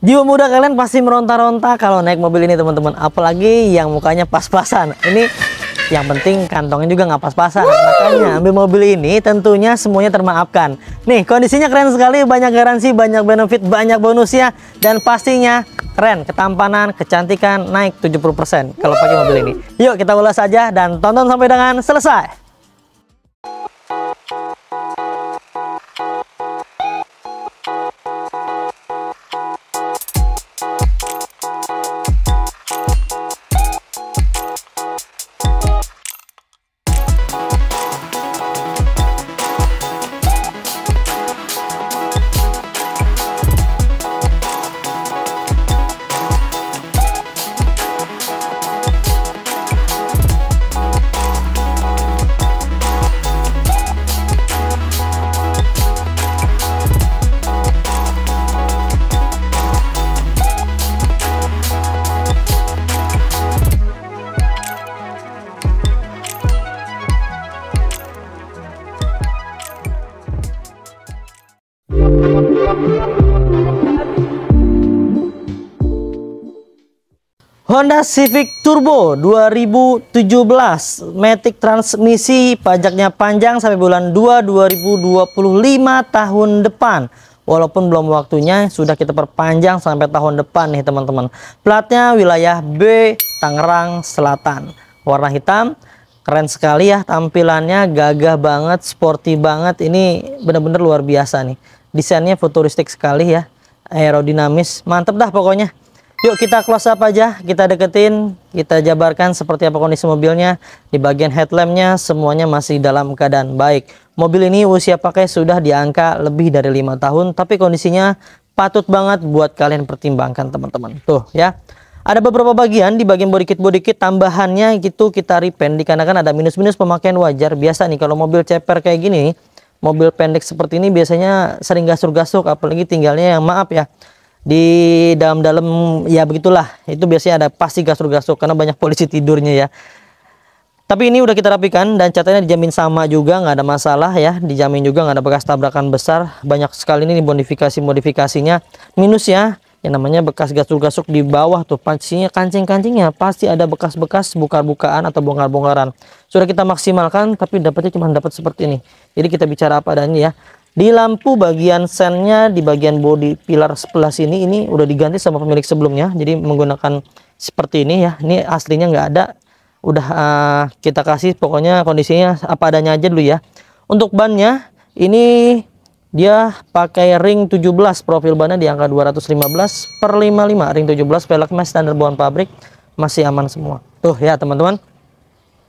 Jiwa muda kalian pasti meronta-ronta kalau naik mobil ini teman-teman. Apalagi yang mukanya pas-pasan. Ini yang penting kantongnya juga nggak pas-pasan. Makanya ambil mobil ini tentunya semuanya termaafkan. Nih kondisinya keren sekali, banyak garansi, banyak benefit, banyak bonusnya. Dan pastinya keren, ketampanan, kecantikan naik 70% kalau pakai mobil ini. Yuk kita ulas saja dan tonton sampai dengan selesai. Honda Civic Turbo 2017 Matic transmisi pajaknya panjang sampai bulan 2 2025 tahun depan walaupun belum waktunya sudah kita perpanjang sampai tahun depan nih teman-teman platnya wilayah B Tangerang Selatan warna hitam keren sekali ya tampilannya gagah banget sporty banget ini bener-bener luar biasa nih desainnya futuristik sekali ya aerodinamis mantep dah pokoknya Yuk kita close up aja, kita deketin, kita jabarkan seperti apa kondisi mobilnya. Di bagian headlampnya semuanya masih dalam keadaan baik. Mobil ini usia pakai sudah di angka lebih dari lima tahun, tapi kondisinya patut banget buat kalian pertimbangkan teman-teman. Tuh ya. Ada beberapa bagian di bagian body kit body kit tambahannya gitu kita repaint dikarenakan ada minus-minus pemakaian wajar. Biasa nih kalau mobil ceper kayak gini, mobil pendek seperti ini biasanya sering gasur-gasuk apalagi tinggalnya yang maaf ya di dalam-dalam ya begitulah itu biasanya ada pasti gasur gasruk karena banyak polisi tidurnya ya tapi ini udah kita rapikan dan catnya dijamin sama juga nggak ada masalah ya dijamin juga nggak ada bekas tabrakan besar banyak sekali ini modifikasi-modifikasinya minus ya yang namanya bekas gasur gasruk di bawah tuh pancinya kancing-kancingnya pasti ada bekas-bekas buka-bukaan atau bongkar-bongkaran sudah kita maksimalkan tapi dapatnya cuma dapat seperti ini jadi kita bicara apa adanya ya di lampu bagian sennya di bagian body pilar sebelah sini ini udah diganti sama pemilik sebelumnya. Jadi menggunakan seperti ini ya. Ini aslinya nggak ada. Udah uh, kita kasih pokoknya kondisinya apa adanya aja dulu ya. Untuk bannya ini dia pakai ring 17 profil bannya di angka 215 per 55 ring 17 mes standar bawaan pabrik masih aman semua. Tuh ya teman-teman.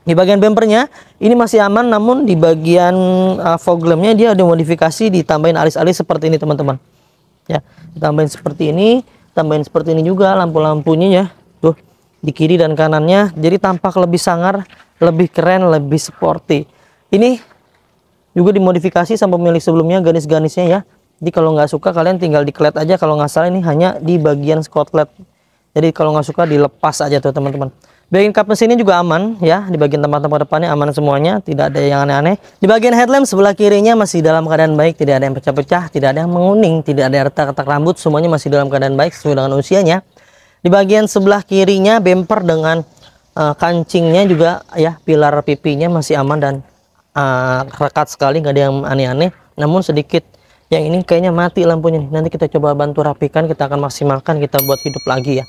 Di bagian bumpernya ini masih aman namun di bagian uh, fog lampnya dia ada modifikasi ditambahin alis-alis seperti ini teman-teman. Ya, ditambahin seperti ini, tambahin seperti ini juga lampu-lampunya ya. Tuh, di kiri dan kanannya jadi tampak lebih sangar, lebih keren, lebih sporty. Ini juga dimodifikasi sama pemilik sebelumnya garis-garisnya ya. Jadi kalau nggak suka kalian tinggal diklet aja kalau nggak salah ini hanya di bagian skotlet. Jadi kalau nggak suka dilepas aja tuh teman-teman. Bagian kap mesinnya juga aman ya, di bagian tempat-tempat depannya aman semuanya, tidak ada yang aneh-aneh. Di bagian headlamp sebelah kirinya masih dalam keadaan baik, tidak ada yang pecah-pecah, tidak ada yang menguning, tidak ada retak-retak rambut, semuanya masih dalam keadaan baik sesuai dengan usianya. Di bagian sebelah kirinya bumper dengan uh, kancingnya juga ya, pilar pipinya masih aman dan uh, rekat sekali, nggak ada yang aneh-aneh. Namun sedikit yang ini kayaknya mati lampunya nih. Nanti kita coba bantu rapikan, kita akan maksimalkan, kita buat hidup lagi ya.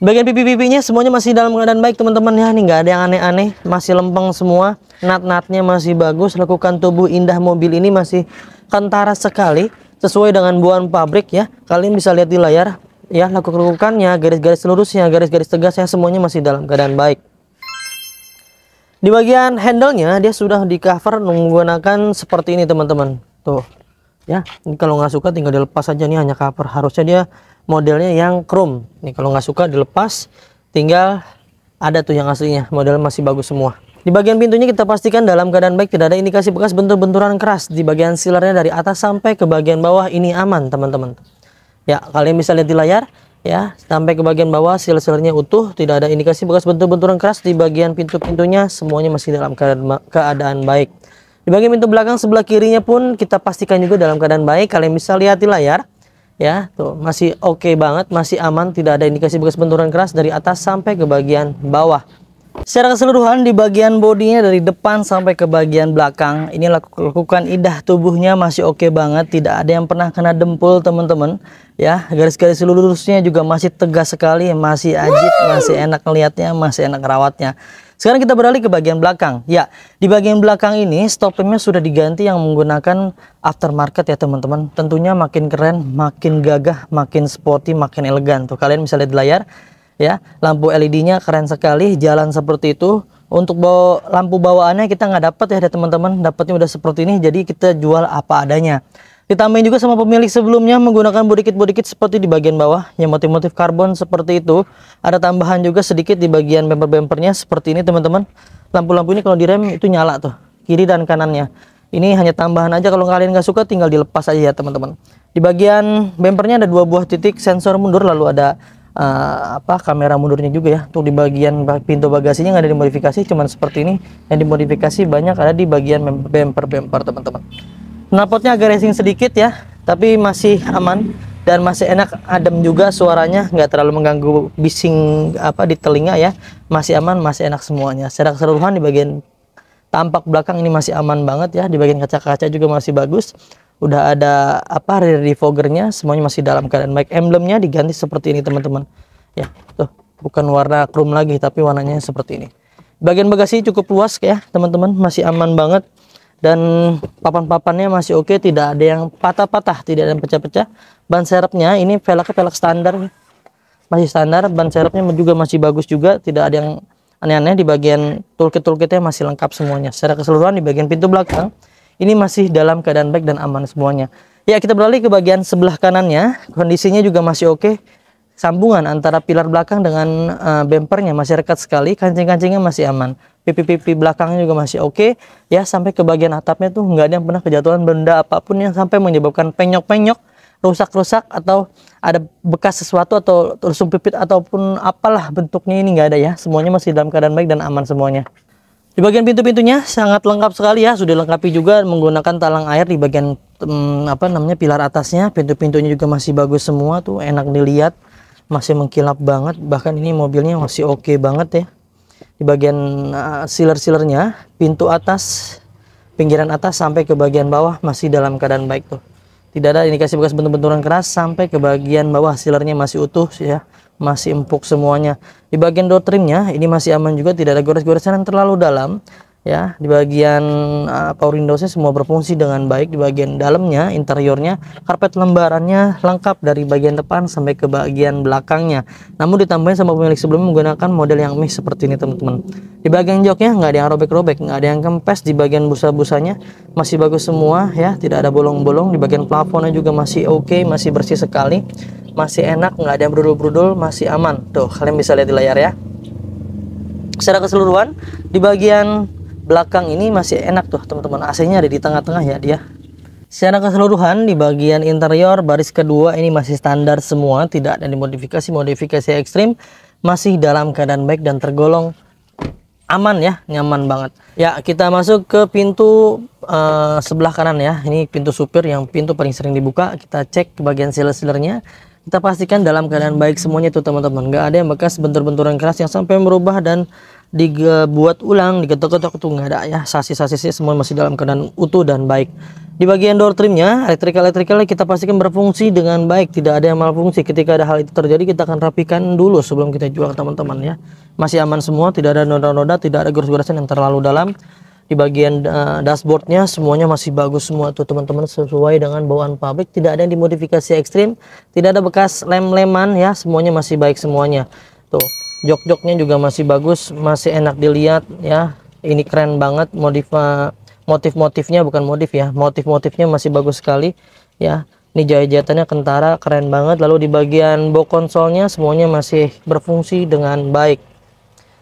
Bagian pipi-pipinya semuanya masih dalam keadaan baik teman-teman ya. Nih nggak ada yang aneh-aneh, masih lempeng semua. Nat-natnya masih bagus, lakukan tubuh indah mobil ini masih kentara sekali sesuai dengan buahan pabrik ya. Kalian bisa lihat di layar ya, lakukan lakukannya garis-garis lurusnya, garis-garis tegasnya semuanya masih dalam keadaan baik. Di bagian handle-nya dia sudah di cover menggunakan seperti ini teman-teman. Tuh. Ya, ini kalau nggak suka tinggal dilepas aja nih hanya cover. Harusnya dia modelnya yang chrome nih kalau nggak suka dilepas tinggal ada tuh yang aslinya model masih bagus semua di bagian pintunya kita pastikan dalam keadaan baik tidak ada indikasi bekas bentur-benturan keras di bagian silarnya dari atas sampai ke bagian bawah ini aman teman-teman ya kalian bisa lihat di layar ya sampai ke bagian bawah siler utuh tidak ada indikasi bekas bentur-benturan keras di bagian pintu-pintunya semuanya masih dalam keadaan baik di bagian pintu belakang sebelah kirinya pun kita pastikan juga dalam keadaan baik kalian bisa lihat di layar ya tuh masih oke okay banget masih aman tidak ada indikasi bekas benturan keras dari atas sampai ke bagian bawah secara keseluruhan di bagian bodinya dari depan sampai ke bagian belakang ini lakukan idah tubuhnya masih oke okay banget tidak ada yang pernah kena dempul teman-teman ya garis-garis lurusnya juga masih tegas sekali masih ajib masih enak melihatnya masih enak rawatnya sekarang kita beralih ke bagian belakang. Ya, di bagian belakang ini stop lampnya sudah diganti yang menggunakan aftermarket ya teman-teman. Tentunya makin keren, makin gagah, makin sporty, makin elegan. Tuh kalian bisa lihat di layar ya, lampu LED-nya keren sekali, jalan seperti itu. Untuk bawa, lampu bawaannya kita nggak dapat ya teman-teman, dapatnya udah seperti ini jadi kita jual apa adanya. Ditambahin juga sama pemilik sebelumnya menggunakan kit bodikit kit seperti di bagian bawah, yang motif-motif karbon seperti itu. Ada tambahan juga sedikit di bagian bumper-bumpernya seperti ini teman-teman. Lampu-lampu ini kalau direm itu nyala tuh, kiri dan kanannya. Ini hanya tambahan aja kalau kalian nggak suka tinggal dilepas aja ya teman-teman. Di bagian bumpernya ada dua buah titik sensor mundur lalu ada uh, apa kamera mundurnya juga ya. Untuk di bagian pintu bagasinya nggak ada dimodifikasi, cuman seperti ini. Yang dimodifikasi banyak ada di bagian bumper-bumper teman-teman knalpotnya agak racing sedikit ya tapi masih aman dan masih enak adem juga suaranya nggak terlalu mengganggu bising apa di telinga ya masih aman masih enak semuanya secara keseluruhan di bagian tampak belakang ini masih aman banget ya di bagian kaca-kaca juga masih bagus udah ada apa rear defoggernya semuanya masih dalam keadaan baik emblemnya diganti seperti ini teman-teman ya tuh bukan warna chrome lagi tapi warnanya seperti ini bagian bagasi cukup luas ya teman-teman masih aman banget dan papan-papannya masih oke okay, tidak ada yang patah-patah tidak ada yang pecah-pecah ban serepnya ini velgnya velg standar masih standar ban serepnya juga masih bagus juga tidak ada yang aneh-aneh di bagian toolkit-toolkitnya masih lengkap semuanya secara keseluruhan di bagian pintu belakang ini masih dalam keadaan baik dan aman semuanya ya kita beralih ke bagian sebelah kanannya kondisinya juga masih oke okay. sambungan antara pilar belakang dengan uh, bempernya masih rekat sekali kancing-kancingnya masih aman pipi-pipi belakangnya juga masih oke okay. ya sampai ke bagian atapnya tuh nggak ada yang pernah kejatuhan benda apapun yang sampai menyebabkan penyok-penyok rusak-rusak atau ada bekas sesuatu atau rusung pipit ataupun apalah bentuknya ini nggak ada ya semuanya masih dalam keadaan baik dan aman semuanya di bagian pintu-pintunya sangat lengkap sekali ya sudah lengkapi juga menggunakan talang air di bagian hmm, apa namanya pilar atasnya pintu-pintunya juga masih bagus semua tuh enak dilihat masih mengkilap banget bahkan ini mobilnya masih oke okay banget ya di bagian uh, sealer-sealernya pintu atas pinggiran atas sampai ke bagian bawah masih dalam keadaan baik tuh tidak ada indikasi bekas benturan keras sampai ke bagian bawah sealernya masih utuh ya masih empuk semuanya di bagian door trimnya ini masih aman juga tidak ada gores-goresan yang terlalu dalam ya di bagian uh, power windowsnya semua berfungsi dengan baik di bagian dalamnya interiornya karpet lembarannya lengkap dari bagian depan sampai ke bagian belakangnya namun ditambahin sama pemilik sebelumnya menggunakan model yang mix seperti ini teman-teman di bagian joknya nggak ada yang robek-robek nggak ada yang kempes di bagian busa-busanya masih bagus semua ya tidak ada bolong-bolong di bagian plafonnya juga masih oke okay, masih bersih sekali masih enak nggak ada yang berudul-berudul masih aman tuh kalian bisa lihat di layar ya secara keseluruhan di bagian belakang ini masih enak tuh teman-teman AC-nya ada di tengah-tengah ya dia secara keseluruhan di bagian interior baris kedua ini masih standar semua tidak ada dimodifikasi-modifikasi ekstrim masih dalam keadaan baik dan tergolong aman ya nyaman banget ya kita masuk ke pintu uh, sebelah kanan ya ini pintu supir yang pintu paling sering dibuka kita cek ke bagian sealer-sealernya kita pastikan dalam keadaan baik semuanya itu teman-teman nggak ada yang bekas bentur-benturan keras yang sampai merubah dan dibuat ulang diketuk-ketuk itu nggak ada ya sasis-sasisnya semua masih dalam keadaan utuh dan baik di bagian door trimnya elektrikal elektrikal kita pastikan berfungsi dengan baik tidak ada yang malfungsi ketika ada hal itu terjadi kita akan rapikan dulu sebelum kita jual teman-teman ya masih aman semua tidak ada noda-noda tidak ada gores-goresan yang terlalu dalam di bagian uh, dashboardnya semuanya masih bagus semua tuh teman-teman sesuai dengan bawaan pabrik tidak ada yang dimodifikasi ekstrim tidak ada bekas lem-leman ya semuanya masih baik semuanya tuh jok-joknya juga masih bagus masih enak dilihat ya ini keren banget modif eh, motif-motifnya bukan modif ya motif-motifnya masih bagus sekali ya ini jahit-jahitannya kentara keren banget lalu di bagian bok konsolnya semuanya masih berfungsi dengan baik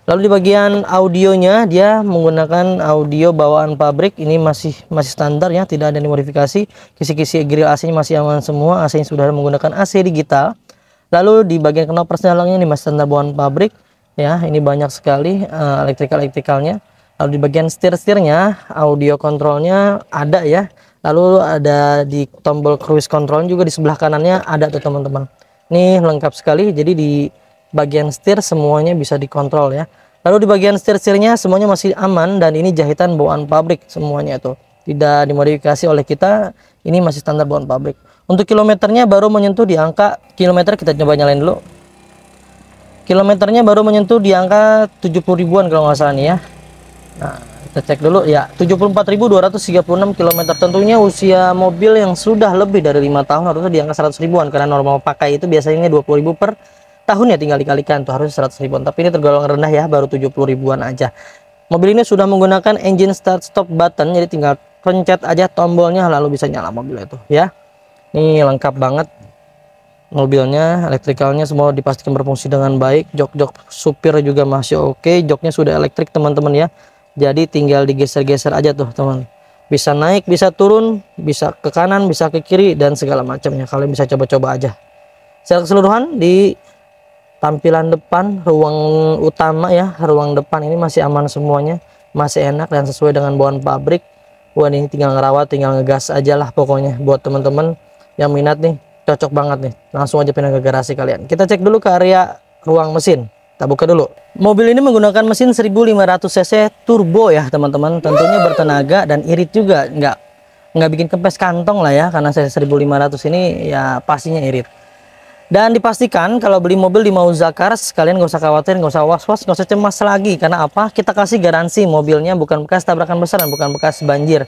Lalu di bagian audionya dia menggunakan audio bawaan pabrik ini masih masih standar ya, tidak ada dimodifikasi. Kisi-kisi grill AC-nya masih aman semua, AC-nya sudah menggunakan AC digital. Lalu di bagian knob persnelingnya ini masih standar bawaan pabrik ya, ini banyak sekali uh, eh, elektrikal-elektrikalnya. Lalu di bagian setir-setirnya audio kontrolnya ada ya. Lalu ada di tombol cruise control juga di sebelah kanannya ada tuh teman-teman. Ini lengkap sekali jadi di bagian setir semuanya bisa dikontrol ya. Lalu di bagian setir-setirnya semuanya masih aman dan ini jahitan bawaan pabrik semuanya itu. Tidak dimodifikasi oleh kita, ini masih standar bawaan pabrik. Untuk kilometernya baru menyentuh di angka kilometer kita coba nyalain dulu. Kilometernya baru menyentuh di angka 70 ribuan kalau nggak salah nih ya. Nah, kita cek dulu ya. 74.236 km tentunya usia mobil yang sudah lebih dari lima tahun harusnya di angka 100 ribuan karena normal pakai itu biasanya 20 ribu per tahun ya tinggal dikalikan tuh harus 100 ribuan tapi ini tergolong rendah ya baru 70 ribuan aja mobil ini sudah menggunakan engine start stop button jadi tinggal pencet aja tombolnya lalu bisa nyala mobil itu ya ini lengkap banget mobilnya elektrikalnya semua dipastikan berfungsi dengan baik jok-jok supir juga masih oke okay. joknya sudah elektrik teman-teman ya jadi tinggal digeser-geser aja tuh teman bisa naik bisa turun bisa ke kanan bisa ke kiri dan segala macamnya kalian bisa coba-coba aja secara keseluruhan di tampilan depan ruang utama ya ruang depan ini masih aman semuanya masih enak dan sesuai dengan bahan pabrik wah ini tinggal ngerawat tinggal ngegas aja lah pokoknya buat teman-teman yang minat nih cocok banget nih langsung aja pindah ke garasi kalian kita cek dulu ke area ruang mesin kita buka dulu mobil ini menggunakan mesin 1500 cc turbo ya teman-teman tentunya bertenaga dan irit juga Enggak, nggak bikin kempes kantong lah ya karena saya 1500 ini ya pastinya irit dan dipastikan kalau beli mobil di Mau Zakar, kalian nggak usah khawatir, gak usah was-was, gak usah cemas lagi. Karena apa? Kita kasih garansi mobilnya bukan bekas tabrakan besar dan bukan bekas banjir.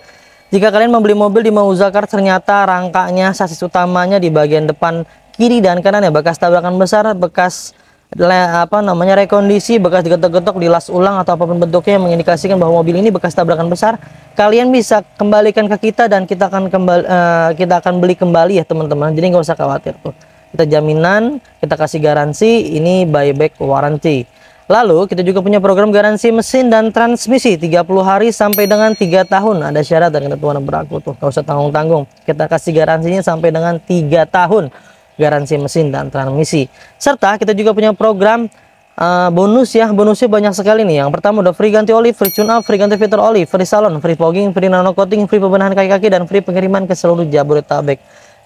Jika kalian membeli mobil di Mau Zakar, ternyata rangkanya, sasis utamanya di bagian depan kiri dan kanan ya bekas tabrakan besar, bekas le, apa namanya rekondisi, bekas digetok-getok, dilas ulang atau apapun bentuknya yang mengindikasikan bahwa mobil ini bekas tabrakan besar, kalian bisa kembalikan ke kita dan kita akan kembali uh, eh, kita akan beli kembali ya teman-teman. Jadi nggak usah khawatir tuh kita jaminan, kita kasih garansi, ini buyback warranty. Lalu kita juga punya program garansi mesin dan transmisi 30 hari sampai dengan 3 tahun. Ada syarat dan ketentuan yang berlaku tuh. enggak usah tanggung-tanggung. Kita kasih garansinya sampai dengan 3 tahun garansi mesin dan transmisi. Serta kita juga punya program uh, bonus ya. Bonusnya banyak sekali nih. Yang pertama udah free ganti oli, free tune up, free ganti filter oli, free salon, free fogging, free nano coating, free pembenahan kaki-kaki dan free pengiriman ke seluruh Jabodetabek.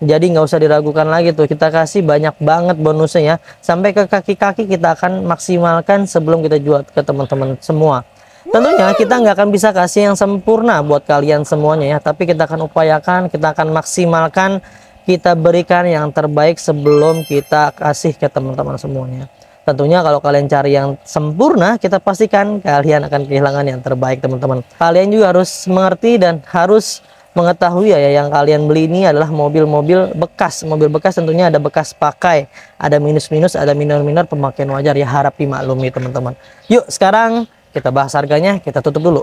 Jadi nggak usah diragukan lagi tuh, kita kasih banyak banget bonusnya ya. Sampai ke kaki-kaki kita akan maksimalkan sebelum kita jual ke teman-teman semua. Tentunya kita nggak akan bisa kasih yang sempurna buat kalian semuanya ya, tapi kita akan upayakan, kita akan maksimalkan, kita berikan yang terbaik sebelum kita kasih ke teman-teman semuanya. Tentunya kalau kalian cari yang sempurna, kita pastikan kalian akan kehilangan yang terbaik, teman-teman. Kalian juga harus mengerti dan harus mengetahui ya, ya yang kalian beli ini adalah mobil-mobil bekas. Mobil bekas tentunya ada bekas pakai, ada minus-minus, ada minor-minor pemakaian wajar ya harap dimaklumi teman-teman. Yuk sekarang kita bahas harganya, kita tutup dulu.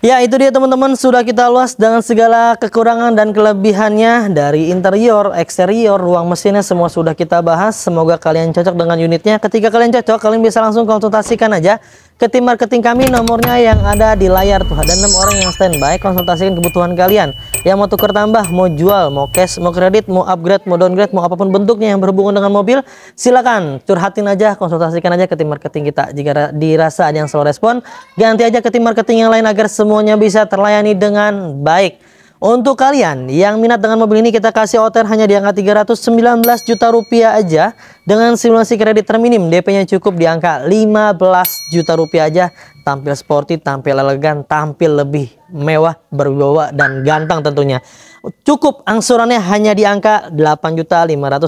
Ya itu dia teman-teman sudah kita luas dengan segala kekurangan dan kelebihannya dari interior, eksterior, ruang mesinnya semua sudah kita bahas. Semoga kalian cocok dengan unitnya. Ketika kalian cocok kalian bisa langsung konsultasikan aja Ketim marketing kami nomornya yang ada di layar tuh. Ada enam orang yang standby, konsultasikan kebutuhan kalian. Yang mau tukar tambah, mau jual, mau cash, mau kredit, mau upgrade, mau downgrade, mau apapun bentuknya yang berhubungan dengan mobil, silakan curhatin aja, konsultasikan aja ke tim marketing kita. Jika dirasa ada yang slow respon, ganti aja ke tim marketing yang lain agar semuanya bisa terlayani dengan baik. Untuk kalian yang minat dengan mobil ini kita kasih OTR hanya di angka 319 juta rupiah aja dengan simulasi kredit terminim DP-nya cukup di angka 15 juta rupiah aja tampil sporty, tampil elegan, tampil lebih mewah, berwibawa dan ganteng tentunya. Cukup angsurannya hanya di angka 8.582.000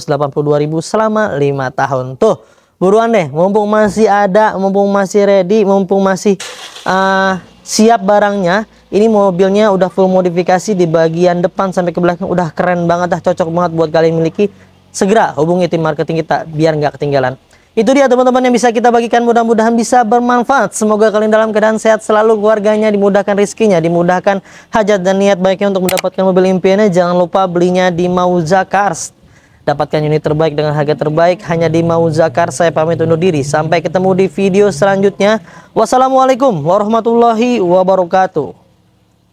selama 5 tahun. Tuh, buruan deh mumpung masih ada, mumpung masih ready, mumpung masih uh, siap barangnya ini mobilnya udah full modifikasi di bagian depan sampai ke belakang udah keren banget dah cocok banget buat kalian miliki segera hubungi tim marketing kita biar nggak ketinggalan itu dia teman-teman yang bisa kita bagikan mudah-mudahan bisa bermanfaat semoga kalian dalam keadaan sehat selalu keluarganya dimudahkan rizkinya dimudahkan hajat dan niat baiknya untuk mendapatkan mobil impiannya jangan lupa belinya di Mauza Cars dapatkan unit terbaik dengan harga terbaik hanya di Mauza Cars saya pamit undur diri sampai ketemu di video selanjutnya wassalamualaikum warahmatullahi wabarakatuh